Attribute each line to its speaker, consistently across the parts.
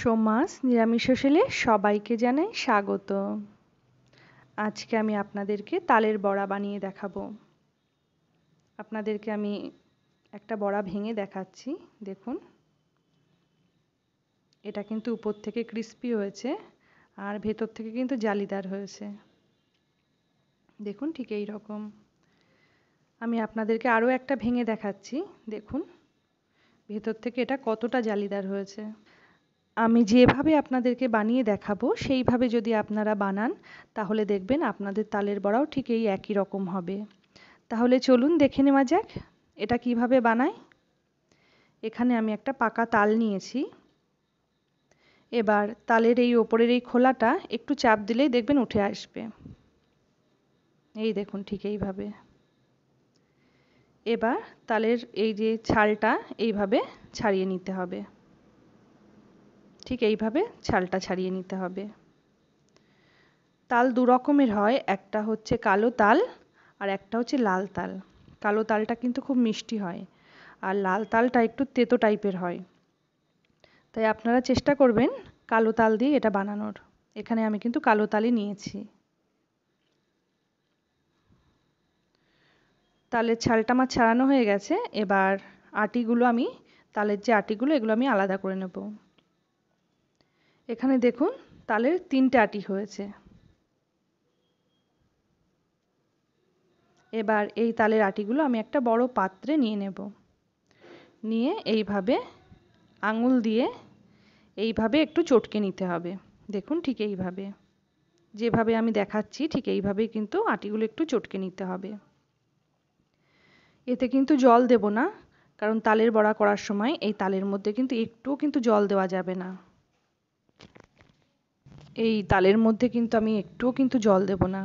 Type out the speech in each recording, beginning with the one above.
Speaker 1: সোমাস নিরামিষ হোসেলে সবাইকে জানাই স্বাগত আজকে আমি আপনাদেরকে তালের বড়া বানিয়ে দেখাবো আপনাদেরকে আমি একটা বড়া ভেঙে দেখাচ্ছি দেখুন এটা কিন্তু উপর থেকে ক্রিস্পি হয়েছে আর ভেতর থেকে কিন্তু জালিদার হয়েছে দেখুন ঠিক এই রকম আমি আপনাদেরকে আরও একটা ভেঙে দেখাচ্ছি দেখুন ভেতর থেকে এটা কতটা জালিদার হয়েছে আমি যেভাবে আপনাদেরকে বানিয়ে দেখাবো সেইভাবে যদি আপনারা বানান তাহলে দেখবেন আপনাদের তালের বড়াও ঠিক এই একই রকম হবে তাহলে চলুন দেখে নেওয়া যাক এটা কিভাবে বানায় এখানে আমি একটা পাকা তাল নিয়েছি এবার তালের এই ওপরের এই খোলাটা একটু চাপ দিলেই দেখবেন উঠে আসবে এই দেখুন ঠিক এইভাবে এবার তালের এই যে ছালটা এইভাবে ছাড়িয়ে নিতে হবে ঠিক এইভাবে ছালটা ছাড়িয়ে নিতে হবে তাল দু রকমের হয় একটা হচ্ছে কালো তাল আর একটা হচ্ছে লাল তাল কালো তালটা কিন্তু খুব মিষ্টি হয় আর লাল তালটা একটু তেতো টাইপের হয় তাই আপনারা চেষ্টা করবেন কালো তাল দিয়ে এটা বানানোর এখানে আমি কিন্তু কালো তালই নিয়েছি তালের ছালটা আমার ছাড়ানো হয়ে গেছে এবার আটিগুলো আমি তালের যে আটিগুলো এগুলো আমি আলাদা করে নেবো এখানে দেখুন তালের তিনটে আটি হয়েছে এবার এই তালের আটিগুলো আমি একটা বড় পাত্রে নিয়ে নেব নিয়ে এইভাবে আঙুল দিয়ে এইভাবে একটু চটকে নিতে হবে দেখুন ঠিক এইভাবে যেভাবে আমি দেখাচ্ছি ঠিক এইভাবেই কিন্তু আটিগুলো একটু চটকে নিতে হবে এতে কিন্তু জল দেব না কারণ তালের বড়া করার সময় এই তালের মধ্যে কিন্তু একটুও কিন্তু জল দেওয়া যাবে না এই তালের মধ্যে কিন্তু আমি একটুও কিন্তু জল দেব না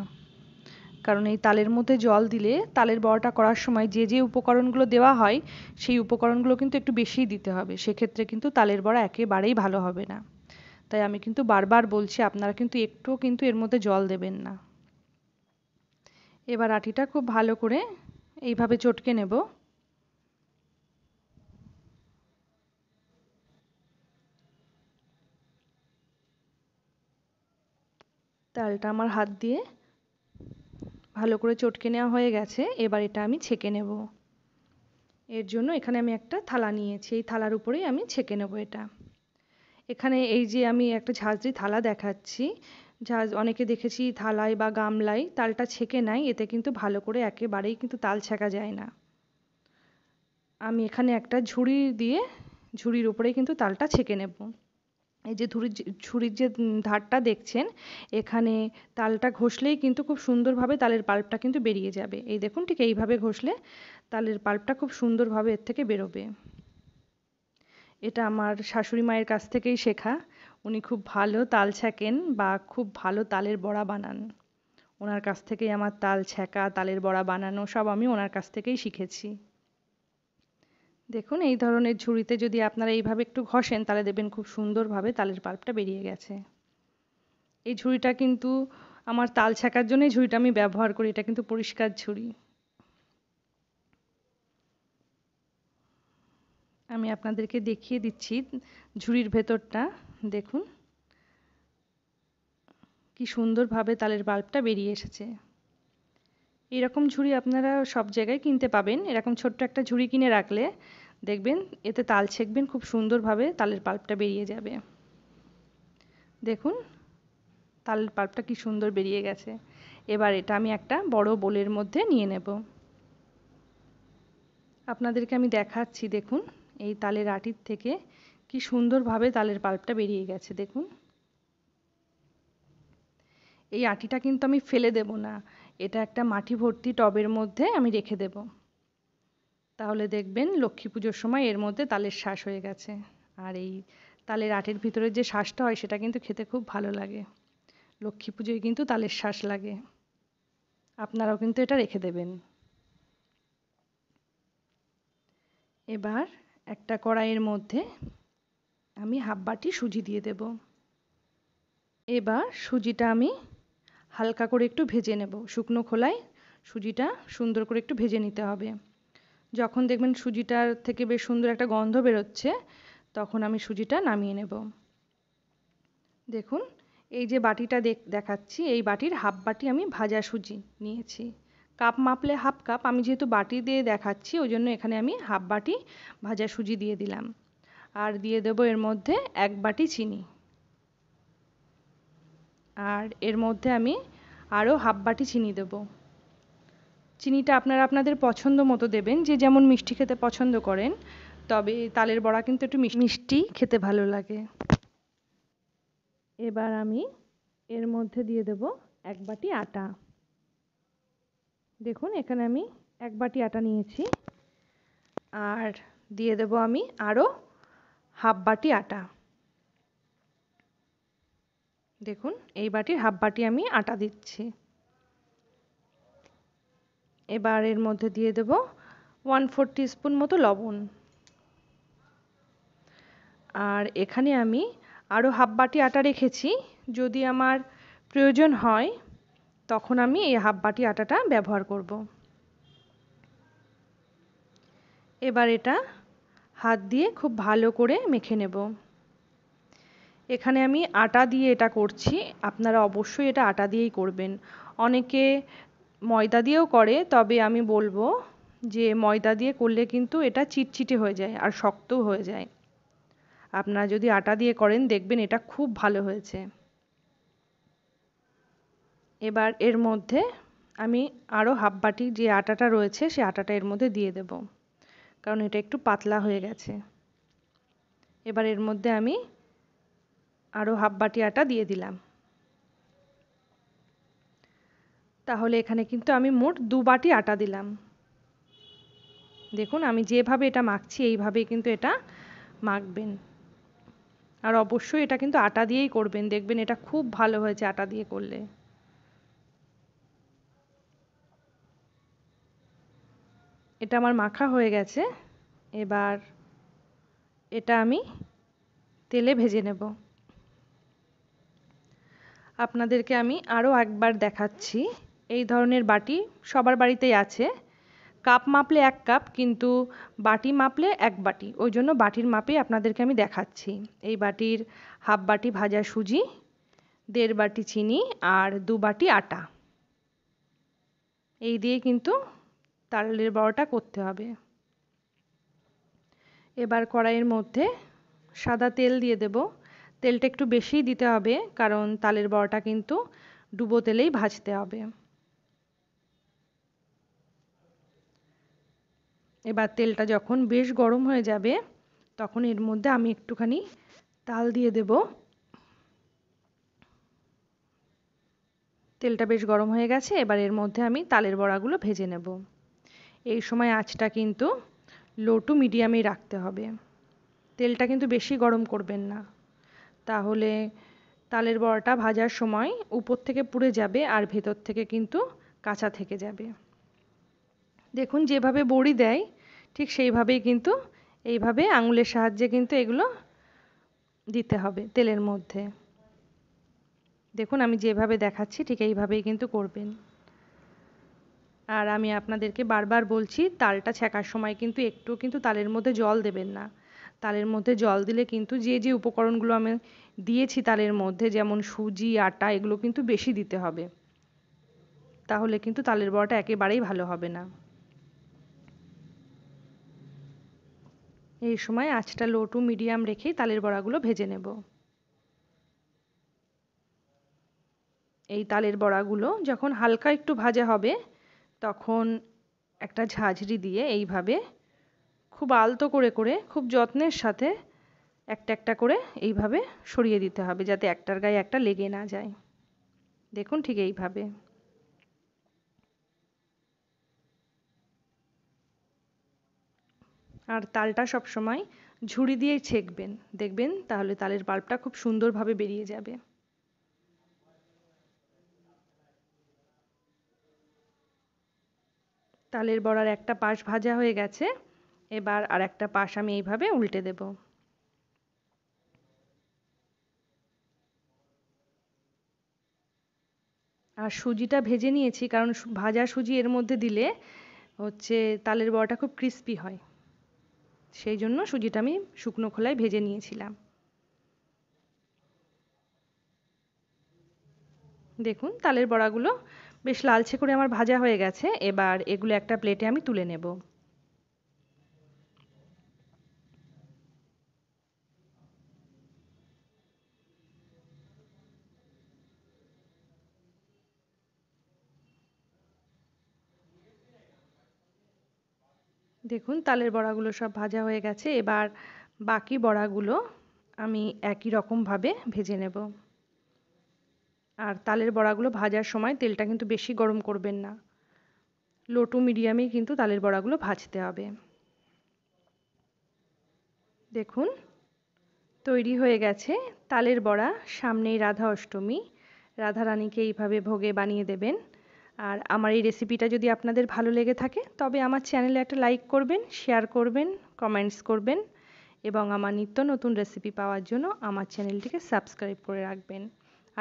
Speaker 1: কারণ এই তালের মধ্যে জল দিলে তালের বড়াটা করার সময় যে যে উপকরণগুলো দেওয়া হয় সেই উপকরণগুলো কিন্তু একটু বেশিই দিতে হবে সেক্ষেত্রে কিন্তু তালের বড়া একেবারেই ভালো হবে না তাই আমি কিন্তু বারবার বলছি আপনারা কিন্তু একটুও কিন্তু এর মধ্যে জল দেবেন না এবার আটিটা খুব ভালো করে এইভাবে চটকে নেব তালটা আমার হাত দিয়ে ভালো করে চটকে নেওয়া হয়ে গেছে এবার এটা আমি ছেঁকে নেব এর জন্য এখানে আমি একটা থালা নিয়েছি এই থালার উপরেই আমি ছেঁকে নেব এটা এখানে এই যে আমি একটা ঝাঁঝরি থালা দেখাচ্ছি ঝাঁজ অনেকে দেখেছি থালায় বা গামলায় তালটা ছেঁকে নেয় এতে কিন্তু ভালো করে একেবারেই কিন্তু তাল ছেঁকা যায় না আমি এখানে একটা ঝুড়ি দিয়ে ঝুড়ির উপরেই কিন্তু তালটা ছেঁকে নেব এই যে যে ছুরির যে ধারটা দেখছেন এখানে তালটা ঘষলেই কিন্তু খুব সুন্দরভাবে তালের পাল্পটা কিন্তু বেরিয়ে যাবে এই দেখুন ঠিক এইভাবে ঘষলে তালের পাল্পটা খুব সুন্দরভাবে এর থেকে বেরোবে এটা আমার শাশুড়ি মায়ের কাছ থেকেই শেখা উনি খুব ভালো তাল ছ্যাঁকেন বা খুব ভালো তালের বড়া বানান ওনার কাছ থেকেই আমার তাল ছ্যাঁকা তালের বড়া বানানো সব আমি ওনার কাছ থেকেই শিখেছি দেখুন এই ধরনের ঝুড়িতে যদি আপনারা এইভাবে একটু ঘষেন তাহলে দেবেন খুব সুন্দরভাবে তালের পাল্পটা বেরিয়ে গেছে এই ঝুড়িটা কিন্তু আমার তাল ছাকার জন্যই ঝুড়িটা আমি ব্যবহার করি এটা কিন্তু পরিষ্কার ঝুড়ি আমি আপনাদেরকে দেখিয়ে দিচ্ছি ঝুড়ির ভেতরটা দেখুন কি সুন্দরভাবে তালের বাল্বটা বেরিয়ে এসেছে এরকম ঝুড়ি আপনারা সব জায়গায় কিনতে পাবেন এরকম ছোট্ট একটা ঝুড়ি কিনে রাখলে দেখবেন এতে তাল ছেঁকবেন খুব সুন্দরভাবে তালের পাল্পটা বেরিয়ে যাবে দেখুন তালের পাল্পটা কি সুন্দর বেরিয়ে গেছে এবার এটা আমি একটা বড় বোলের মধ্যে নিয়ে নেব আপনাদেরকে আমি দেখাচ্ছি দেখুন এই তালের আটির থেকে কি সুন্দরভাবে তালের পাল্পটা বেরিয়ে গেছে দেখুন এই আটিটা কিন্তু আমি ফেলে দেব না এটা একটা মাটি ভর্তি টবের মধ্যে আমি রেখে দেব তাহলে দেখবেন লক্ষ্মী পুজোর সময় এর মধ্যে তালের শ্বাস হয়ে গেছে আর এই তালের আটের ভিতরে যে শ্বাসটা হয় সেটা কিন্তু খেতে খুব ভালো লাগে লক্ষ্মী পুজোয় কিন্তু তালের শ্বাস লাগে আপনারাও কিন্তু এটা রেখে দেবেন এবার একটা কড়াইয়ের মধ্যে আমি হাফ বাটি সুজি দিয়ে দেব এবার সুজিটা আমি হালকা করে একটু ভেজে নেব শুকনো খোলায় সুজিটা সুন্দর করে একটু ভেজে নিতে হবে যখন দেখবেন সুজিটার থেকে বেশ সুন্দর একটা গন্ধ বেরোচ্ছে তখন আমি সুজিটা নামিয়ে নেব দেখুন এই যে বাটিটা দেখাচ্ছি এই বাটির হাফ বাটি আমি ভাজা সুজি নিয়েছি কাপ মাপলে হাফ কাপ আমি যেহেতু বাটি দিয়ে দেখাচ্ছি ওই জন্য এখানে আমি হাফ বাটি ভাজা সুজি দিয়ে দিলাম আর দিয়ে দেবো এর মধ্যে এক বাটি চিনি আর এর মধ্যে আমি আরও হাফ বাটি চিনি দেব চিনিটা আপনারা আপনাদের পছন্দ মতো দেবেন যে যেমন মিষ্টি খেতে পছন্দ করেন তবে তালের বড়া কিন্তু একটু মিষ্টি খেতে ভালো লাগে এবার আমি এর মধ্যে দিয়ে দেব এক বাটি আটা দেখুন এখানে আমি এক বাটি আটা নিয়েছি আর দিয়ে দেব আমি আরও হাফ বাটি আটা দেখুন এই বাটির হাফ বাটি আমি আটা দিচ্ছি এবার এর মধ্যে দিয়ে দেব ওয়ান ফোর স্পুন মতো লবণ আর এখানে আমি আরও হাফ বাটি আটা রেখেছি যদি আমার প্রয়োজন হয় তখন আমি এই হাফ বাটি আটাটা ব্যবহার করব এবার এটা হাত দিয়ে খুব ভালো করে মেখে নেব এখানে আমি আটা দিয়ে এটা করছি আপনারা অবশ্যই এটা আটা দিয়েই করবেন অনেকে ময়দা দিয়েও করে তবে আমি বলবো যে ময়দা দিয়ে করলে কিন্তু এটা চিটচিটে হয়ে যায় আর শক্তও হয়ে যায় আপনারা যদি আটা দিয়ে করেন দেখবেন এটা খুব ভালো হয়েছে এবার এর মধ্যে আমি আরও হাফ বাটি যে আটাটা রয়েছে সে আটাটা এর মধ্যে দিয়ে দেব কারণ এটা একটু পাতলা হয়ে গেছে এবার এর মধ্যে আমি আরও হাফ বাটি আটা দিয়ে দিলাম তাহলে এখানে কিন্তু আমি মোট দু বাটি আটা দিলাম দেখুন আমি যেভাবে এটা মাখছি এইভাবেই কিন্তু এটা মাখবেন আর অবশ্যই এটা কিন্তু আটা দিয়েই করবেন দেখবেন এটা খুব ভালো হয়েছে আটা দিয়ে করলে এটা আমার মাখা হয়ে গেছে এবার এটা আমি তেলে ভেজে নেব আপনাদেরকে আমি আরও একবার দেখাচ্ছি এই ধরনের বাটি সবার বাড়িতেই আছে কাপ মাপলে এক কাপ কিন্তু বাটি মাপলে এক বাটি ওই জন্য বাটির মাপে আপনাদেরকে আমি দেখাচ্ছি এই বাটির হাফ বাটি ভাজা সুজি দেড় বাটি চিনি আর দু বাটি আটা এই দিয়ে কিন্তু তালের বড়াটা করতে হবে এবার কড়াইয়ের মধ্যে সাদা তেল দিয়ে দেব তেলটা একটু বেশিই দিতে হবে কারণ তালের বড়াটা কিন্তু ডুবো তেলেই ভাজতে হবে এবার তেলটা যখন বেশ গরম হয়ে যাবে তখন এর মধ্যে আমি একটুখানি তাল দিয়ে দেব তেলটা বেশ গরম হয়ে গেছে এবার এর মধ্যে আমি তালের বড়াগুলো ভেজে নেব এই সময় আঁচটা কিন্তু লো টু মিডিয়ামেই রাখতে হবে তেলটা কিন্তু বেশি গরম করবেন না তাহলে তালের বড়াটা ভাজার সময় উপর থেকে পুড়ে যাবে আর ভেতর থেকে কিন্তু কাঁচা থেকে যাবে দেখুন যেভাবে বড়ি দেয় ঠিক সেইভাবেই কিন্তু এইভাবে আঙুলের সাহায্যে কিন্তু এগুলো দিতে হবে তেলের মধ্যে দেখুন আমি যেভাবে দেখাচ্ছি ঠিক এইভাবেই কিন্তু করবেন আর আমি আপনাদেরকে বারবার বলছি তালটা ছেঁকার সময় কিন্তু একটু কিন্তু তালের মধ্যে জল দেবেন না তালের মধ্যে জল দিলে কিন্তু যে যে উপকরণগুলো আমি দিয়েছি তালের মধ্যে যেমন সুজি আটা এগুলো কিন্তু বেশি দিতে হবে তাহলে কিন্তু তালের বড়াটা একেবারেই ভালো হবে না এই সময় আঁচটা লো টু মিডিয়াম রেখেই তালের বড়াগুলো ভেজে নেব এই তালের বড়াগুলো যখন হালকা একটু ভাজা হবে তখন একটা ঝাঁঝরি দিয়ে এইভাবে খুব আলতো করে করে খুব যত্নের সাথে একটা একটা করে এইভাবে সরিয়ে দিতে হবে যাতে একটার গায়ে একটা লেগে না যায় দেখুন ঠিক এইভাবে আর তালটা সবসময় ঝুড়ি দিয়ে ছেঁকবেন দেখবেন তাহলে তালের বাল্বটা খুব সুন্দরভাবে বেরিয়ে যাবে তালের বড়ার একটা পাশ ভাজা হয়ে গেছে এবার আর একটা পাশ আমি এইভাবে উল্টে দেব আর সুজিটা ভেজে নিয়েছি কারণ ভাজা সুজি এর মধ্যে দিলে হচ্ছে তালের বড়াটা খুব ক্রিস্পি হয় সেই জন্য সুজিটা আমি শুকনো খোলায় ভেজে নিয়েছিলাম দেখুন তালের বড়াগুলো বেশ লালচে করে আমার ভাজা হয়ে গেছে এবার এগুলো একটা প্লেটে আমি তুলে নেব দেখুন তালের বড়াগুলো সব ভাজা হয়ে গেছে এবার বাকি বড়াগুলো আমি একই রকমভাবে ভেজে নেব আর তালের বড়াগুলো ভাজার সময় তেলটা কিন্তু বেশি গরম করবেন না লো টু মিডিয়ামে কিন্তু তালের বড়াগুলো ভাজতে হবে দেখুন তৈরি হয়ে গেছে তালের বড়া সামনেই রাধা অষ্টমী রাধারানীকে এইভাবে ভোগে বানিয়ে দেবেন আর আমার এই রেসিপিটা যদি আপনাদের ভালো লেগে থাকে তবে আমার চ্যানেলে একটা লাইক করবেন শেয়ার করবেন কমেন্টস করবেন এবং আমার নিত্য নতুন রেসিপি পাওয়ার জন্য আমার চ্যানেলটিকে সাবস্ক্রাইব করে রাখবেন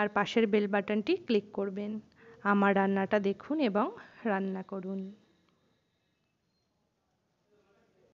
Speaker 1: আর পাশের বেল বাটনটি ক্লিক করবেন আমার রান্নাটা দেখুন এবং রান্না করুন